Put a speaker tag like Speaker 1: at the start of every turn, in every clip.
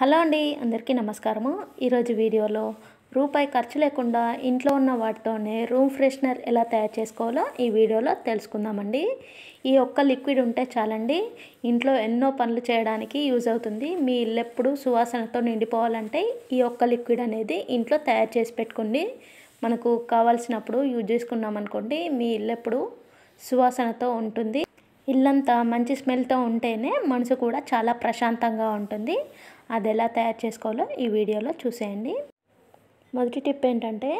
Speaker 1: hello అండి అందరికీ నమస్కారము ఈరోజు వీడియోలో రూపాయి ఖర్చు లేకుండా ఇంట్లో ఉన్న వాటితోనే రూమ్ ఫ్రెషనర్ ఎలా తయారు చేసుకోవాలో ఈ వీడియోలో తెలుసుకుందామండి ఈ ఒక్క లిక్విడ్ ఉంటే చాలండి ఇంట్లో ఎన్నో పనులు చేయడానికి యూజ్ అవుతుంది మీ ఇల్లు ఎప్పుడు సువాసనతో నిండిపోవాలంటే ఈ ఒక్క లిక్విడ్ అనేది ఇంట్లో తయారు చేసి పెట్టుకోండి మనకు కావాల్సినప్పుడు యూజ్ చేసుకున్నామనుకోండి మీ ఇల్లు ఎప్పుడు సువాసనతో ఉంటుంది ఇల్లంతా మంచి స్మెల్తో ఉంటేనే మనసు కూడా చాలా ప్రశాంతంగా ఉంటుంది అది ఎలా తయారు చేసుకోవాలో ఈ వీడియోలో చూసేయండి మొదటి టిప్ ఏంటంటే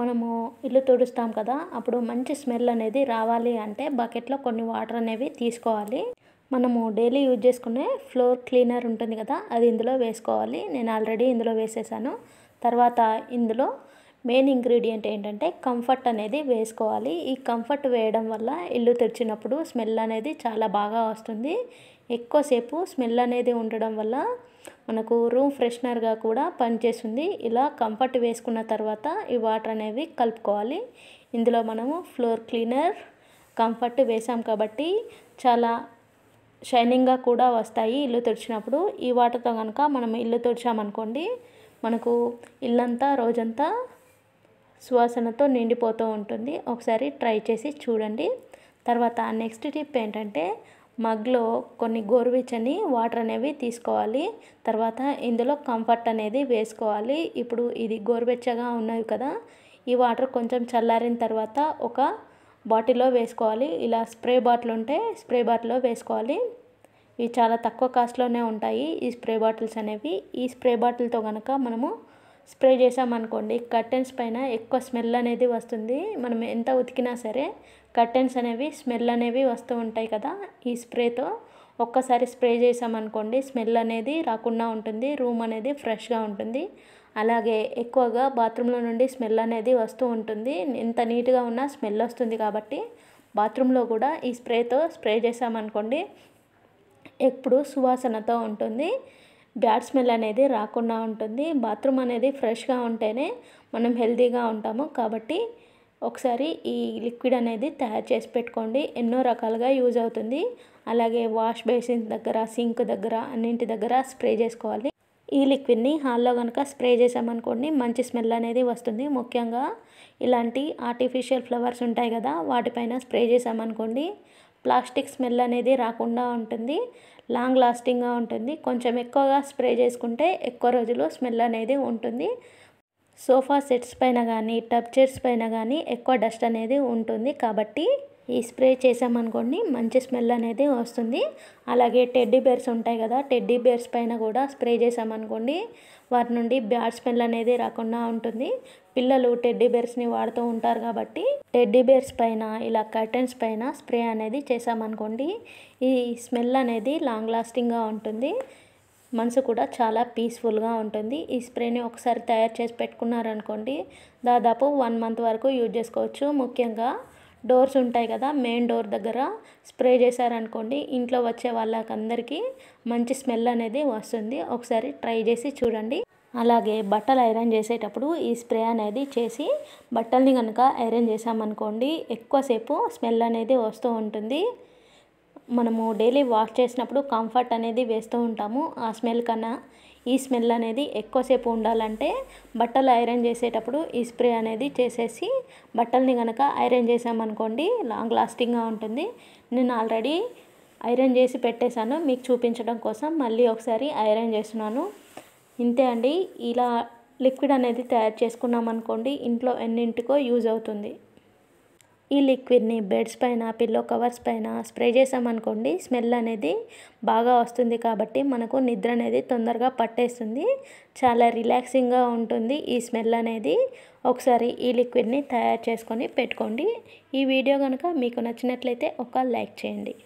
Speaker 1: మనము ఇల్లు తుడుస్తాం కదా అప్పుడు మంచి స్మెల్ అనేది రావాలి అంటే బకెట్లో కొన్ని వాటర్ అనేవి తీసుకోవాలి మనము డైలీ యూజ్ చేసుకునే ఫ్లోర్ క్లీనర్ ఉంటుంది కదా అది ఇందులో వేసుకోవాలి నేను ఆల్రెడీ ఇందులో వేసేసాను తర్వాత ఇందులో మెయిన్ ఇంగ్రీడియంట్ ఏంటంటే కంఫర్ట్ అనేది వేసుకోవాలి ఈ కంఫర్ట్ వేయడం వల్ల ఇల్లు తెరిచినప్పుడు స్మెల్ అనేది చాలా బాగా వస్తుంది ఎక్కువసేపు స్మెల్ అనేది ఉండడం వల్ల మనకు రూమ్ ఫ్రెషనర్గా కూడా పనిచేస్తుంది ఇలా కంఫర్ట్ వేసుకున్న తర్వాత ఈ వాటర్ అనేవి కలుపుకోవాలి ఇందులో మనము ఫ్లోర్ క్లీనర్ కంఫర్ట్ వేసాం కాబట్టి చాలా షైనింగ్గా కూడా వస్తాయి ఇల్లు తుడిచినప్పుడు ఈ వాటర్తో కనుక మనం ఇల్లు తుడిచామనుకోండి మనకు ఇల్లంతా రోజంతా సువాసనతో నిండిపోతూ ఉంటుంది ఒకసారి ట్రై చేసి చూడండి తర్వాత నెక్స్ట్ టిప్ ఏంటంటే మగ్లో కొన్ని గోరువెచ్చని వాటర్ అనేవి తీసుకోవాలి తర్వాత ఇందులో కంఫర్ట్ అనేది వేసుకోవాలి ఇప్పుడు ఇది గోరువెచ్చగా ఉన్నాయి కదా ఈ వాటర్ కొంచెం చల్లారిన తర్వాత ఒక బాటిల్లో వేసుకోవాలి ఇలా స్ప్రే బాటిల్ ఉంటే స్ప్రే బాటిల్లో వేసుకోవాలి ఇవి చాలా తక్కువ కాస్ట్లోనే ఉంటాయి ఈ స్ప్రే బాటిల్స్ అనేవి ఈ స్ప్రే బాటిల్తో కనుక మనము స్ప్రే చేసామనుకోండి కర్టెన్స్ పైన ఎక్కువ స్మెల్ అనేది వస్తుంది మనం ఎంత ఉతికినా సరే కర్టెన్స్ అనేవి స్మెల్ అనేవి వస్తూ ఉంటాయి కదా ఈ స్ప్రేతో ఒక్కసారి స్ప్రే చేసామనుకోండి స్మెల్ అనేది రాకుండా ఉంటుంది రూమ్ అనేది ఫ్రెష్గా ఉంటుంది అలాగే ఎక్కువగా బాత్రూంలో నుండి స్మెల్ అనేది వస్తూ ఉంటుంది ఎంత నీట్గా ఉన్నా స్మెల్ వస్తుంది కాబట్టి బాత్రూంలో కూడా ఈ స్ప్రేతో స్ప్రే చేసామనుకోండి ఎప్పుడు సువాసనతో ఉంటుంది బ్యాడ్ స్మెల్ అనేది రాకుండా ఉంటుంది బాత్రూమ్ అనేది ఫ్రెష్గా ఉంటేనే మనం హెల్తీగా ఉంటాము కాబట్టి ఒకసారి ఈ లిక్విడ్ అనేది తయారు చేసి పెట్టుకోండి ఎన్నో రకాలుగా యూజ్ అవుతుంది అలాగే వాష్ బేసిన్ దగ్గర సింక్ దగ్గర అన్నింటి దగ్గర స్ప్రే చేసుకోవాలి ఈ లిక్విడ్ని హాల్లో కనుక స్ప్రే చేసామనుకోండి మంచి స్మెల్ అనేది వస్తుంది ముఖ్యంగా ఇలాంటి ఆర్టిఫిషియల్ ఫ్లవర్స్ ఉంటాయి కదా వాటిపైన స్ప్రే చేసామనుకోండి ప్లాస్టిక్ స్మెల్ అనేది రాకుండా ఉంటుంది లాంగ్ లాస్టింగ్గా ఉంటుంది కొంచెం ఎక్కువగా స్ప్రే చేసుకుంటే ఎక్కువ రోజులు స్మెల్ అనేది ఉంటుంది సోఫా సెట్స్ పైన కానీ టబ్ చైర్స్ పైన కానీ ఎక్కువ డస్ట్ అనేది ఉంటుంది కాబట్టి ఈ స్ప్రే చేసామనుకోండి మంచి స్మెల్ అనేది వస్తుంది అలాగే టెడ్డీ బేర్స్ ఉంటాయి కదా టెడ్డీ బేర్స్ పైన కూడా స్ప్రే చేసామనుకోండి వాటి నుండి బ్యాడ్ స్మెల్ అనేది రాకుండా ఉంటుంది పిల్లలు టెడ్డీ బేర్స్ని వాడుతూ ఉంటారు కాబట్టి టెడ్డీ బేర్స్ పైన ఇలా కర్టెన్స్ పైన స్ప్రే అనేది చేసామనుకోండి ఈ స్మెల్ అనేది లాంగ్ లాస్టింగ్గా ఉంటుంది మనసు కూడా చాలా పీస్ఫుల్గా ఉంటుంది ఈ స్ప్రేని ఒకసారి తయారు చేసి పెట్టుకున్నారనుకోండి దాదాపు వన్ మంత్ వరకు యూజ్ చేసుకోవచ్చు ముఖ్యంగా డోర్స్ ఉంటాయి కదా మెయిన్ డోర్ దగ్గర స్ప్రే చేశారనుకోండి ఇంట్లో వచ్చే వాళ్ళకందరికీ మంచి స్మెల్ అనేది వస్తుంది ఒకసారి ట్రై చేసి చూడండి అలాగే బట్టలు ఐరన్ చేసేటప్పుడు ఈ స్ప్రే అనేది చేసి బట్టల్ని కనుక ఐరన్ చేసామనుకోండి ఎక్కువసేపు స్మెల్ అనేది వస్తూ ఉంటుంది మనము డైలీ వాష్ చేసినప్పుడు కంఫర్ట్ అనేది వేస్తూ ఉంటాము ఆ స్మెల్ కన్నా ఈ స్మెల్ అనేది ఎక్కువసేపు ఉండాలంటే బట్టలు ఐరన్ చేసేటప్పుడు ఈ స్ప్రే అనేది చేసేసి బట్టల్ని కనుక ఐరన్ చేసామనుకోండి లాంగ్ లాస్టింగ్గా ఉంటుంది నేను ఆల్రెడీ ఐరన్ చేసి పెట్టేశాను మీకు చూపించడం కోసం మళ్ళీ ఒకసారి ఐరన్ చేస్తున్నాను ఇంతే అండి ఇలా లిక్విడ్ అనేది తయారు చేసుకున్నామనుకోండి ఇంట్లో ఎన్నింటికో యూజ్ అవుతుంది ఈ లిక్విడ్ని బెడ్స్ పైన పిల్లో కవర్స్ పైన స్ప్రే చేసామనుకోండి స్మెల్ అనేది బాగా వస్తుంది కాబట్టి మనకు నిద్ర అనేది తొందరగా పట్టేస్తుంది చాలా రిలాక్సింగ్గా ఉంటుంది ఈ స్మెల్ అనేది ఒకసారి ఈ లిక్విడ్ని తయారు చేసుకొని పెట్టుకోండి ఈ వీడియో కనుక మీకు నచ్చినట్లయితే ఒక లైక్ చేయండి